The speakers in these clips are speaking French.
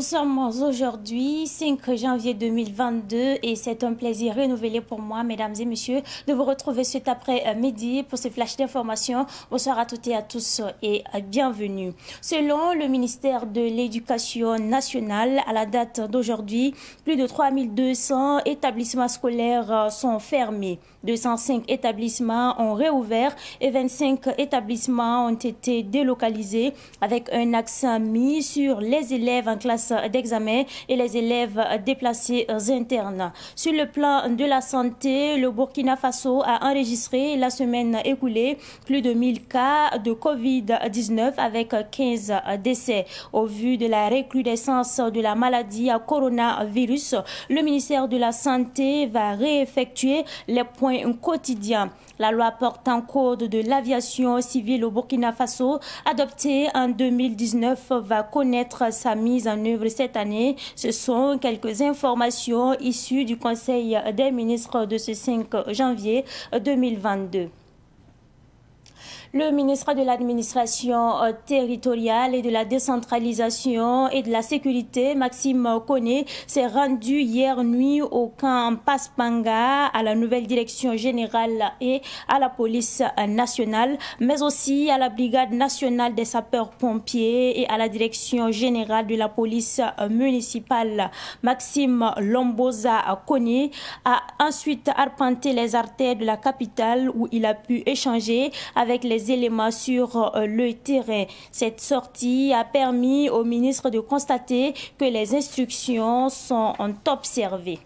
Nous sommes aujourd'hui 5 janvier 2022 et c'est un plaisir renouvelé pour moi, mesdames et messieurs, de vous retrouver cet après-midi pour ce flash d'information. Bonsoir à toutes et à tous et bienvenue. Selon le ministère de l'Éducation nationale, à la date d'aujourd'hui, plus de 3200 établissements scolaires sont fermés. 205 établissements ont réouvert et 25 établissements ont été délocalisés avec un accent mis sur les élèves en classe d'examen et les élèves déplacés euh, internes. Sur le plan de la santé, le Burkina Faso a enregistré la semaine écoulée plus de 1000 cas de Covid-19 avec 15 décès. Au vu de la recrudescence de la maladie à coronavirus, le ministère de la Santé va réeffectuer les points quotidiens. La loi portant code de l'aviation civile au Burkina Faso, adoptée en 2019, va connaître sa mise en œuvre cette année. Ce sont quelques informations issues du Conseil des ministres de ce 5 janvier 2022. Le ministre de l'Administration euh, territoriale et de la décentralisation et de la sécurité, Maxime Koné, s'est rendu hier nuit au camp Paspanga, à la nouvelle direction générale et à la police nationale, mais aussi à la brigade nationale des sapeurs-pompiers et à la direction générale de la police municipale. Maxime Lomboza Koné a ensuite arpenté les artères de la capitale où il a pu échanger avec les éléments sur euh, le terrain. Cette sortie a permis au ministre de constater que les instructions sont observées.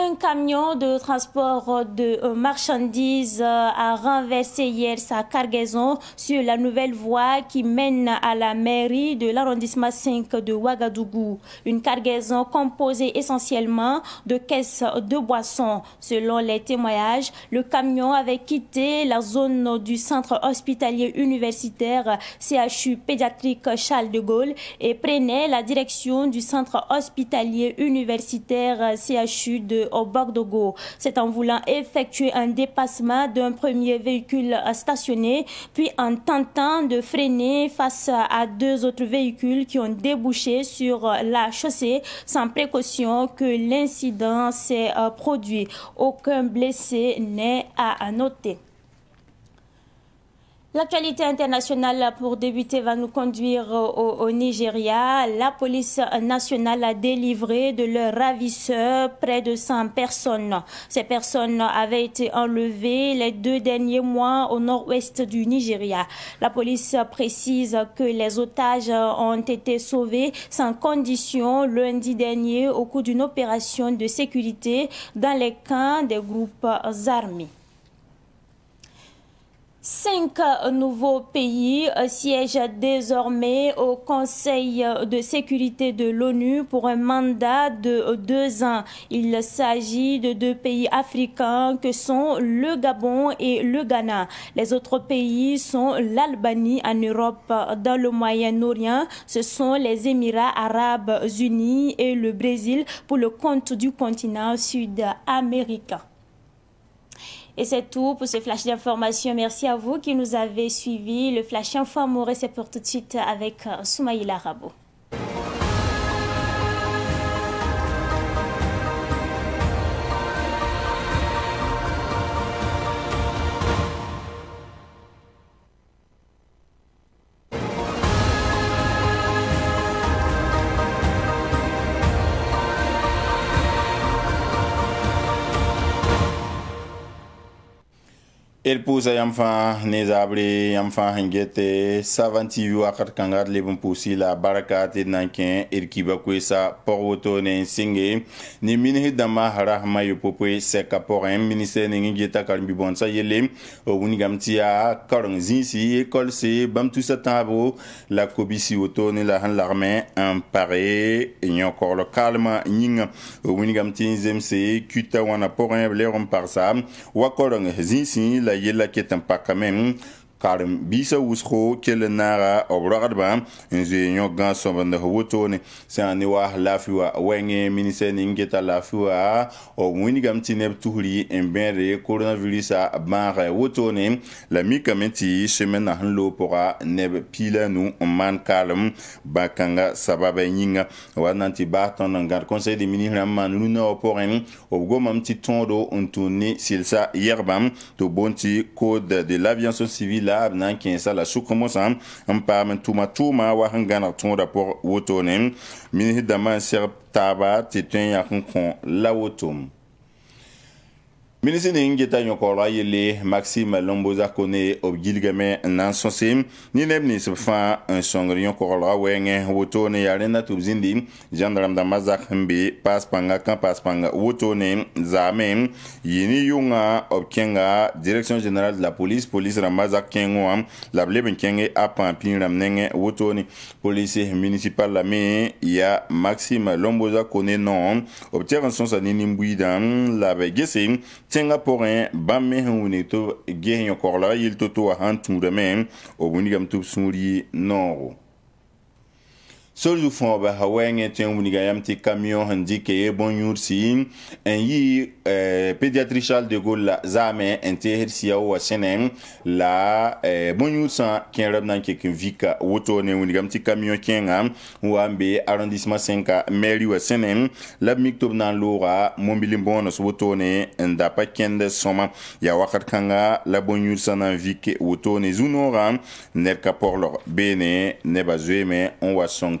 Un camion de transport de euh, marchandises euh, a renversé hier sa cargaison sur la nouvelle voie qui mène à la mairie de l'arrondissement 5 de Ouagadougou. Une cargaison composée essentiellement de caisses de boissons. Selon les témoignages, le camion avait quitté la zone du centre hospitalier universitaire CHU pédiatrique Charles de Gaulle et prenait la direction du centre hospitalier universitaire CHU de au C'est en voulant effectuer un dépassement d'un premier véhicule stationné, puis en tentant de freiner face à deux autres véhicules qui ont débouché sur la chaussée sans précaution que l'incident s'est euh, produit. Aucun blessé n'est à noter. L'actualité internationale pour débuter va nous conduire au, Nigeria. La police nationale a délivré de leurs ravisseurs près de 100 personnes. Ces personnes avaient été enlevées les deux derniers mois au nord-ouest du Nigeria. La police précise que les otages ont été sauvés sans condition lundi dernier au cours d'une opération de sécurité dans les camps des groupes armés. Cinq nouveaux pays euh, siègent désormais au Conseil euh, de sécurité de l'ONU pour un mandat de euh, deux ans. Il s'agit de deux pays africains que sont le Gabon et le Ghana. Les autres pays sont l'Albanie en Europe, dans le Moyen-Orient, ce sont les Émirats arabes unis et le Brésil pour le compte du continent sud-américain. Et c'est tout pour ce flash d'information. Merci à vous qui nous avez suivis. Le flash info c'est pour tout de suite avec euh, Soumaïla Rabot. el pusa yam fãa ne zaabre yam fãa sẽn get savan tv wakat kãnga d la et kiba woto ne singe ni minhi dama dãmbã rasma yopopoe sɛka pʋgẽ ministɛr ning n geta karen-bi bõonsã yelle wingame la kobisi woto ne la han lagme en page yõkogl kaalmã yĩnga wingame zemse kuta wãna pʋgẽ b leoog n wa la y là qui est un pas quand même hein karim bisa wusxo kelenara naaga b rogdbã n zoee yõgã sõbend wotone sã n lafua waas wa lafua minisɛ ning geta laafɩ wa la mika ti semen sẽn pora neb pila nu man kalem bakanga bã sababa yĩnga wa conseil de ministrã n luna rũnã wã pʋgẽ b gomame silsa tõodo n tũnd code de l'aviation civile Ab nan ken sa la sou komosan Am pa men touman touman Wa hangan ak ton rapor wotounen Minidaman serp tabat Titwen yakon kon la wotoun minisi nin keta ɲɔkɔrɔla yele maxime lomboza kone b gilgɛmɛ n na n sõse ni neb nins b fãa n sõngd yõkɔglga wɛɛngẽ wotone yaa rẽnda tɩ b zĩndi gendarme-dãmbã zak n be paas pãnga kã paas pãnga wotone zaame yɩ ne yʋngã b kẽnga direction générale de la police police rãmbã zak kẽngẽ wã la b leb n kẽng a pãn pĩig rãmb nengẽ wotone police municipal lame yaa maxime lomboza kone nõ b tɛg n sõsa ne nin-buiidã la b gese tẽngã pʋgẽ bãmb me sẽn wing tɩ ges yõkorla yɩl to-to wã sãn tũudame b wingame tɩ b sũur yɩ noogo solzu fõo ba ha wɛɛngẽ tõe n wilga yam tɩ kamiõ sẽn dɩke ye bõn-yũursɩ n yɩ pédiatrie charles de gaulle la zaame n teesd sɩya wa sẽnẽ la bõn-yũursã kẽerb na n kek n vika woto ne wilgame tɩ kamiõ kẽngã n wa n be arrondissement sẽnka mairie wã sẽnẽ la b mik tɩ b na n looga mombili bõones wotone n da pa kẽnd sõma yaa wakat kãnga la bõn-yũursã na n vik wotone zu-noogã ned ka pɔglg beene nebã zoeeme n wa sõng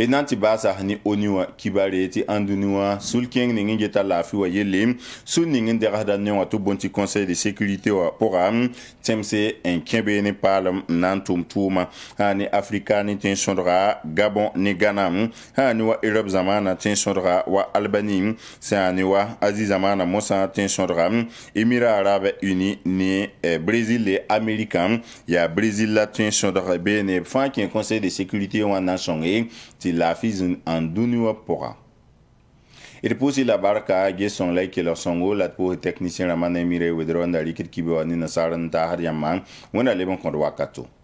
e na n tɩ baasa ni o ni wã kibare tɩ ãndu ni wã sul-kẽng ning n geta laafɩ wã yelle sũn ning n degsda ne wã tɩ bõn tɩ conseil de sécurité wã pʋga tẽmse n kẽbe ne paalem n na n tʋm tʋʋma ne afrika ne tẽn-sõdga gabon ne ghana sã ne wa erop zamaana tẽn-sõdga wa albani sã ne wa azi zamaana mosã tẽn-sõdga émirat arabe uni ne eh, brésil le amérika yaa brésil la tẽn-sõdg beene b fãa kẽ conseil de sécurité wã na n sõng ye tɩ la fils en dunua pourra. Il pose la barque à gé son lait que leur songo, la pour technicien la manémire ou dron d'aliquer qui boit en une salle en tahar yaman, ou en allez bon qu'on doit